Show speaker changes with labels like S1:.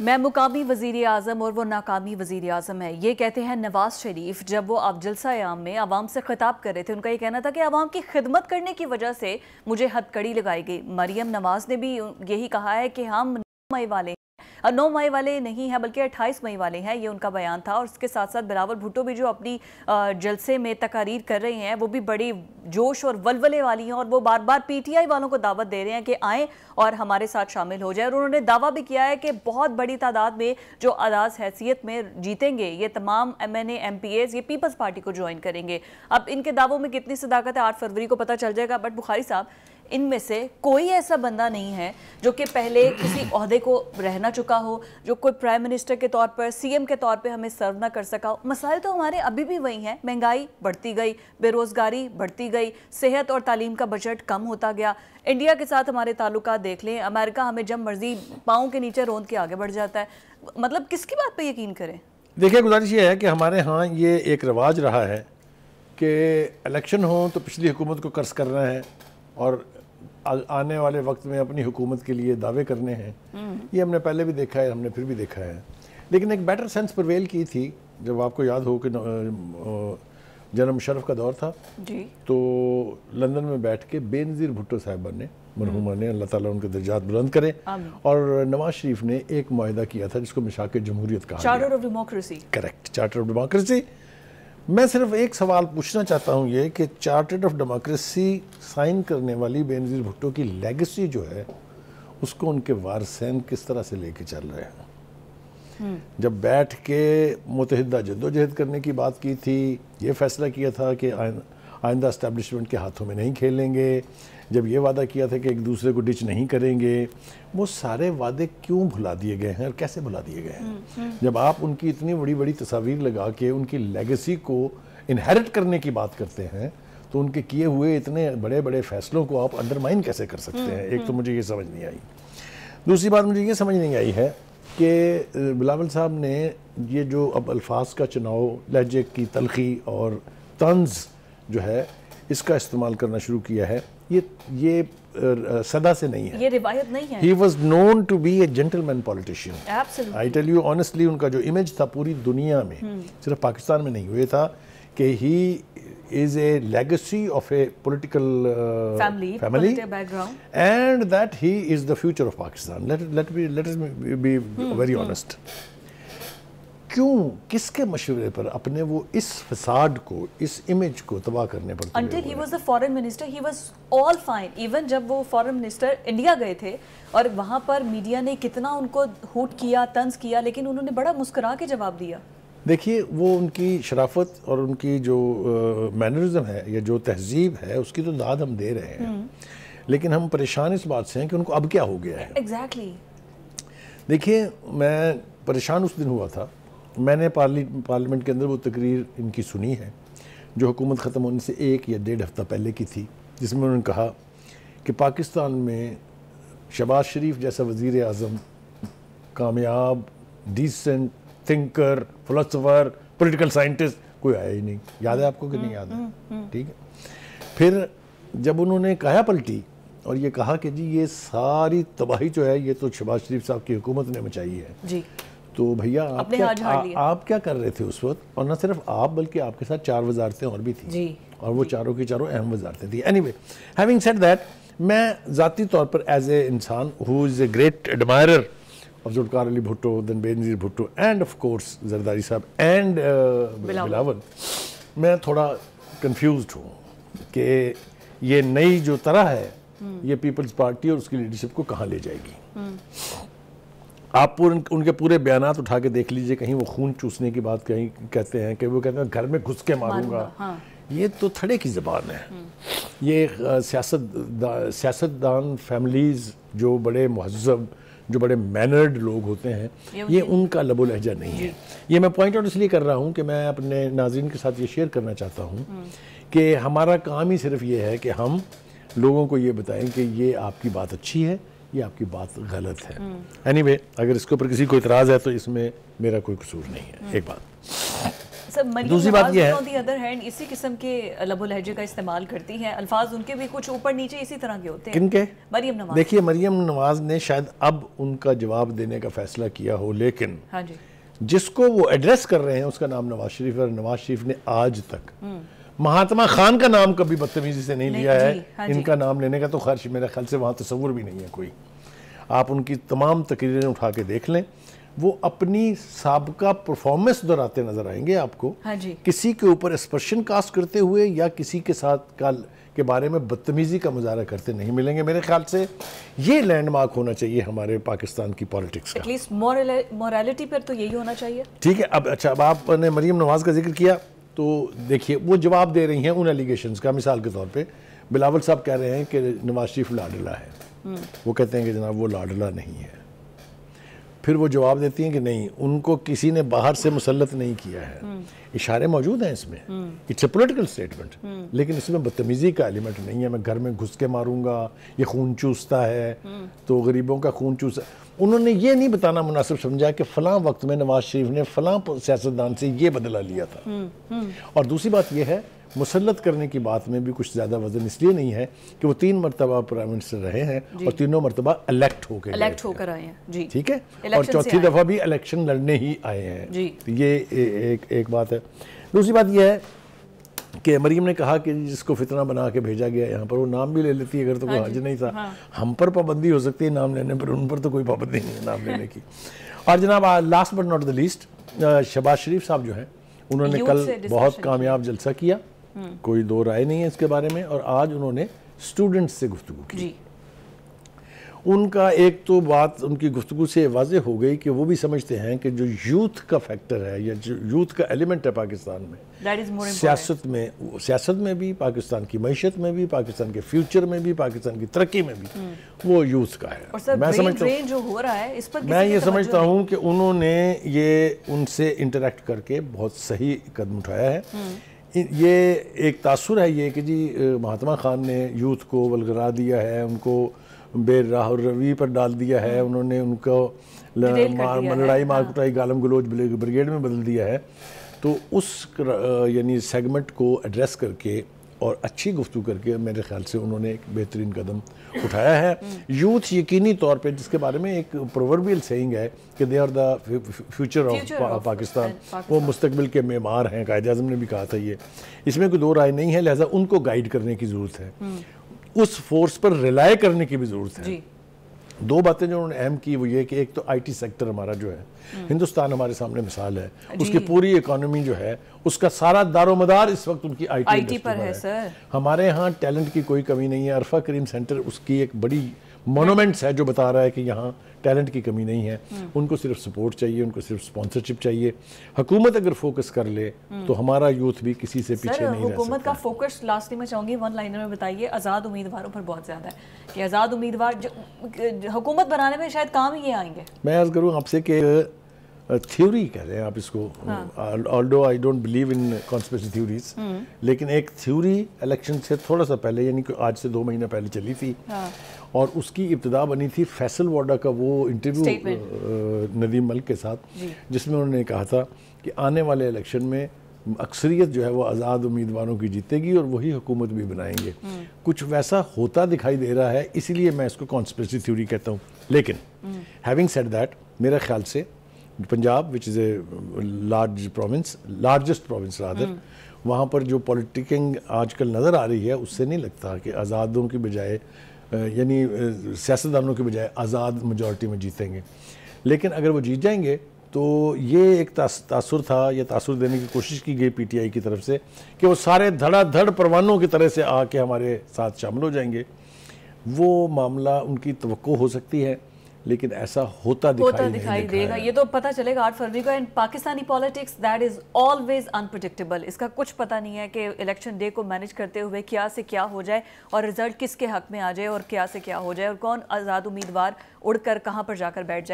S1: मैं मुकामी वजीर अजम और वो नाकामी वजीर अजम है ये कहते हैं नवाज शरीफ जब वो आप जलसायाम में आवाम से खिताब कर रहे थे उनका ये कहना था कि आवाम की खिदमत करने की वजह से मुझे हथकड़ी लगाई गई मरियम नवाज ने भी यही कहा है कि हम वाले नौ मई वाले नहीं हैं बल्कि अट्ठाईस मई वाले हैं ये उनका बयान था और उसके साथ साथ बिलावल भुट्टो भी जो अपनी जलसे में तकारीर कर रहे हैं वो भी बड़ी जोश और वलवले वाली हैं और वो बार बार पीटीआई वालों को दावत दे रहे हैं कि आएँ और हमारे साथ शामिल हो जाए और उन्होंने दावा भी किया है कि बहुत बड़ी तादाद में जो अदाज हैसियत में जीतेंगे ये तमाम एम एन ये पीपल्स पार्टी को ज्वाइन करेंगे अब इनके दावों में कितनी सदाकत है आठ फरवरी को पता चल जाएगा बट बुखारी साहब इनमें से कोई ऐसा बंदा नहीं है जो कि पहले किसी अहदे को रहना चुका हो जो कोई प्राइम मिनिस्टर के तौर पर सीएम के तौर पे हमें सर्व ना कर सका हो मसाइल तो हमारे अभी भी वही हैं महंगाई बढ़ती गई बेरोज़गारी बढ़ती गई सेहत और तालीम का बजट कम होता गया इंडिया के साथ हमारे ताल्लुक देख लें अमेरिका हमें जब मर्जी पाँव के नीचे रोंद के आगे बढ़ जाता है मतलब किसकी बात पर यकीन करें
S2: देखिए गुजारिश ये है कि हमारे यहाँ ये एक रिवाज रहा है कि इलेक्शन हो तो पिछली हुकूमत को कर्ज करना है और आने वाले वक्त में अपनी हुकूमत के लिए दावे करने हैं हम्म। ये हमने पहले भी देखा है हमने फिर भी देखा है लेकिन एक बेटर सेंस प्रवेल की थी जब आपको याद हो कि जन्म शरफ का दौर था जी। तो लंदन में बैठ के बेनज़ीर भुट्टो साहिबा ने मरहूमा हम्म। ने अल्लाह ताला उनके दर्जात बुलंद करें और नवाज शरीफ ने एक माहिदा किया था जिसको मिशाक जमहूरियत कहा charter
S1: of democracy
S2: correct charter of democracy मैं सिर्फ एक सवाल पूछना चाहता हूँ ये कि चार्टर्ड ऑफ डेमोक्रेसी साइन करने वाली बेनजीर भुट्टो की लेगेसी जो है उसको उनके वारसैन किस तरह से लेके चल रहे हैं हम्म। जब बैठ के मुतहदा जदोजहद करने की बात की थी ये फैसला किया था कि आइंदा इस्टेबलिशमेंट के हाथों में नहीं खेलेंगे जब ये वादा किया था कि एक दूसरे को डिच नहीं करेंगे वो सारे वादे क्यों भुला दिए गए हैं और कैसे भुला दिए गए हैं हम्म, हम्म। जब आप उनकी इतनी बड़ी बड़ी तस्वीर लगा के उनकी लेगेसी को इनहेरिट करने की बात करते हैं तो उनके किए हुए इतने बड़े बड़े फैसलों को आप अंडरमाइन कैसे कर सकते हम्म, हैं एक तो मुझे ये समझ नहीं आई दूसरी बात मुझे ये समझ नहीं आई है कि बिलावल साहब ने ये जो अब अल्फाज का चुनाव लहजे की तलखी और तंज जो है इसका इस्तेमाल करना शुरू किया है ये ये सदा से नहीं है
S1: ये रिवायत नहीं है he
S2: was known to be a gentleman politician I tell you honestly उनका जो इमेज था पूरी दुनिया में हम्म। सिर्फ पाकिस्तान में नहीं हुए था कि he is a legacy of a political family and that he is the future of Pakistan very honest क्यों किसके मशवरे पर अपने वो इस फसाद को इस इमेज को तबाह करने पर until he was
S1: the foreign minister he was all fine even जब वो फॉरेन मिनिस्टर इंडिया गए थे और वहाँ पर मीडिया ने कितना उनको हूट किया तंज किया लेकिन उन्होंने बड़ा मुस्कुरा के जवाब दिया
S2: देखिए वो उनकी शराफत और उनकी जो मैनरिज्म है या जो तहजीब है उसकी तो दाद हम दे रहे हैं
S1: हम्म।
S2: लेकिन हम परेशान इस बात से हैं कि उनको अब क्या हो गया
S1: है एग्जैक्टली exactly.
S2: देखिए मैं परेशान उस दिन हुआ था मैंने पार्ली पार्लियामेंट के अंदर वो तकरीर इनकी सुनी है जो हुकूमत ख़त्म होने से एक या डेढ़ हफ़्ता पहले की थी जिसमें उन्होंने कहा कि पाकिस्तान में शबाज शरीफ जैसा वज़ी अजम कामयाब decent thinker philosopher political scientist कोई आया ही नहीं याद है आपको कि नहीं याद है हम्म, हम्म, हम्म। ठीक है फिर जब उन्होंने कहा पलटी और ये कहा कि जी ये सारी तबाही जो है ये तो शबाज शरीफ साहब की हुकूमत ने मचाई है जी तो भैया आप क्या आप क्या कर रहे थे उस वक्त और न सिर्फ आप बल्कि आपके साथ चार वजारतें और भी थी जी, और वो जी. चारों की चारों अहम वजारतें थी anyway having said that मैं ज़ाती तौर पर एज ए इंसान who is a great admirer of Zulfikar Ali Bhutto then Benazir Bhutto and of course Zardari sahab and Bilawal मैं थोड़ा कन्फ्यूज हूँ कि ये नई जो तरह है हम्म। ये पीपल्स पार्टी और उसकी लीडरशिप को कहाँ ले जाएगी हम्म। आप पूरे उनके पूरे बयान उठा के देख लीजिए कहीं वो खून चूसने की बात कहीं कहते हैं कि वो कहते हैं घर में घुस के मारूंगा हाँ। ये तो थड़े की ज़बान है ये सियासत सियासतदान फैमिलीज़ जो बड़े महजब जो बड़े मैनर्ड लोग होते हैं ये, ये उनका लबो लहजा नहीं है ये मैं पॉइंट आउट इसलिए कर रहा हूँ कि मैं अपने नाजरन के साथ ये शेयर करना चाहता हूँ कि हमारा काम ही सिर्फ ये है कि हम लोगों को ये बताएं कि ये आपकी बात अच्छी है ये आपकी बात गलत है एनी हम्म। anyway, अगर इसके ऊपर किसी को इतराज़ है तो इसमें मेरा कोई कसूर नहीं है एक बात
S1: दूसरी बात ये है अदर हैंड इसी किस्म के लबो लहजे का इस्तेमाल करती हैं अल्फाज उनके भी कुछ ऊपर नीचे इसी तरह के होते हैं किनके मरियम नवाज देखिए
S2: मरियम नवाज ने शायद अब उनका जवाब देने का फैसला किया हो लेकिन हाँ जी जिसको वो एड्रेस कर रहे हैं उसका नाम नवाज शरीफ है और नवाज शरीफ ने आज तक हम्म। महात्मा खान का नाम कभी बदतमीजी से नहीं, लिया है हाँ इनका नाम लेने का तो खर्च मेरे ख्याल से वहाँ तस्वुर भी नहीं है कोई आप उनकी तमाम तकरीरें उठा के देख लें वो अपनी सबका परफॉर्मेंस दोहराते नजर आएंगे आपको हाँ जी। किसी के ऊपर एक्सप्रेशन कास्ट करते हुए या किसी के साथ का के बारे में बदतमीज़ी का मुजाहरा करते नहीं मिलेंगे मेरे ख्याल से ये लैंडमार्क होना चाहिए हमारे पाकिस्तान की पॉलिटिक्स
S1: एटलीस्ट मोरलिटी पर तो यही होना चाहिए
S2: ठीक है अब अच्छा अब आपने मरीम नवाज़ का जिक्र किया तो देखिए वो जवाब दे रही हैं उन एलिगेशन का मिसाल के तौर पर बिलावल साहब कह रहे हैं कि नवाज शरीफ लाडला है हम्म। वो कहते हैं कि जनाब वो लाडला नहीं है फिर वो जवाब देती हैं कि नहीं उनको किसी ने बाहर से मुसलत नहीं किया है हम्म। इशारे मौजूद हैं इसमें इट्स ए पोलिटिकल स्टेटमेंट लेकिन इसमें बदतमीज़ी का एलिमेंट नहीं है मैं घर में घुस के मारूंगा ये खून चूसता है हम्म। तो गरीबों का खून चूस उन्होंने ये नहीं बताना मुनासिब समझा कि फलां वक्त में नवाज शरीफ ने फलां सियासतदान से ये बदला लिया था हम्म, और दूसरी बात यह है मुसलत करने की बात में भी कुछ ज़्यादा वजन इसलिए नहीं है कि वो तीन मरतबा प्राइम मिनिस्टर रहे हैं और तीनों मरतबा इलेक्ट होकर इलेक्ट
S1: होकर आए हैं जी ठीक है और चौथी दफ़ा भी
S2: इलेक्शन लड़ने ही आए हैं जी ये एक एक बात है दूसरी बात यह है कि मरीम ने कहा कि जिसको फितना बना के भेजा गया यहाँ पर वो नाम भी ले लेती है अगर तो कोई हाँ हाजिर नहीं था हाँ। हम पर पाबंदी हो सकती है नाम लेने पर उन पर तो कोई पाबंदी नहीं है नाम लेने की और जनाब last but not the least Shahbaz Sharif sahab जो हैं उन्होंने कल बहुत कामयाब जलसा किया कोई दो राय नहीं है इसके बारे में और आज उन्होंने स्टूडेंट्स से गुफ्तु की जी। उनका एक तो बात उनकी गुफ्तु से वाजे हो गई कि वो भी समझते हैं कि जो यूथ का फैक्टर है या जो यूथ का एलिमेंट है पाकिस्तान
S1: में
S2: सियासत में सियासत में भी पाकिस्तान की मीशत में भी पाकिस्तान के फ्यूचर में भी पाकिस्तान की तरक्की में भी हम्म। वो यूथ का है मैं समझता हूँ
S1: जो हो रहा है इस पर मैं ये समझता हूँ
S2: कि उन्होंने ये उनसे इंटरेक्ट करके बहुत सही कदम उठाया है हम्म। ये एक तासर है ये कि जी महात्मा खान ने यूथ को वलगरा दिया है उनको बेराह और रवि पर डाल दिया है हम्म। उन्होंने उनको लड़ाई मार हाँ। कुटाई गालम गलोच ब्रिगेड में बदल दिया है तो उस यानी सेगमेंट को एड्रेस करके और अच्छी गुफ्तु करके मेरे ख्याल से उन्होंने एक बेहतरीन कदम उठाया है यूथ यकीनी तौर पे जिसके बारे में एक प्रोवर्बियल सेइंग है कि they are the future of Pakistan वो मुस्तबिल के मेमार हैं कायद अजम ने भी कहा था ये इसमें कोई दो राय नहीं है लिहाजा उनको गाइड करने की ज़रूरत है हम्म। उस फोर्स पर रिलाय करने की भी ज़रूरत है दो बातें जो उन्होंने अहम की वो ये कि एक तो आईटी सेक्टर हमारा जो है हम्म। हिंदुस्तान हमारे सामने मिसाल है उसकी पूरी इकोनॉमी जो है उसका सारा दारोमदार इस वक्त उनकी आईटी, टी पर है, है सर हमारे यहाँ टैलेंट की कोई कमी नहीं है अरफा करीम सेंटर उसकी एक बड़ी मोनोमेंट्स है जो बता रहा है कि यहाँ टैलेंट की कमी नहीं है उनको सिर्फ सपोर्ट चाहिए उनको सिर्फ स्पॉन्सरशिप चाहिए हुकूमत अगर फोकस कर ले हम्म। तो हमारा यूथ भी किसी से पीछे नहीं रह सकता का
S1: फोकस लास्ट में चाहूंगी वन लाइनर में बताइए आज़ाद उम्मीदवारों पर बहुत ज़्यादा है कि आज़ाद उम्मीदवार हुकूमत बनाने में शायद काम ही आएंगे
S2: मैं आज करूँ आपसे कि थ्योरी कह रहे हैं आप इसको although I don't believe in conspiracy theories लेकिन एक थ्योरी इलेक्शन से थोड़ा सा पहले यानी कि आज से दो महीने पहले चली थी हाँ. और उसकी इब्तदा बनी थी फैसल वाडा का वो इंटरव्यू नदीम मलिक के साथ जिसमें उन्होंने कहा था कि आने वाले इलेक्शन में अक्सरियत जो है वो आज़ाद उम्मीदवारों की जीतेगी और वही हुकूमत भी बनाएंगे हम्म। कुछ वैसा होता दिखाई दे रहा है इसीलिए मैं इसको कॉन्स्परेसी थ्योरी कहता हूँ लेकिन हैविंग सेड दैट मेरे ख्याल से Punjab which is a large province largest province rather वहाँ पर जो पॉलिटिकिंग आजकल नज़र आ रही है उससे नहीं लगता कि आज़ादों की बजाय यानी सियासतदानों के बजाय आज़ाद मेजॉरिटी में जीतेंगे लेकिन अगर वो जीत जाएंगे तो ये एक तासुर था या तासुर देने की कोशिश की गई पीटीआई की तरफ से कि वो सारे धड़ाधड़ परवानों की तरह से आके हमारे साथ शामिल हो जाएंगे वो मामला उनकी तो हो सकती है लेकिन ऐसा होता दिखाई, होता दिखाई देगा
S1: ये तो पता चलेगा आठ फरवरी को and Pakistani politics that is always unpredictable इसका कुछ पता नहीं है कि इलेक्शन डे को मैनेज करते हुए क्या से क्या हो जाए और रिजल्ट किसके हक में आ जाए और क्या से क्या हो जाए और कौन आज़ाद उम्मीदवार उड़कर कहां पर जाकर बैठ जाए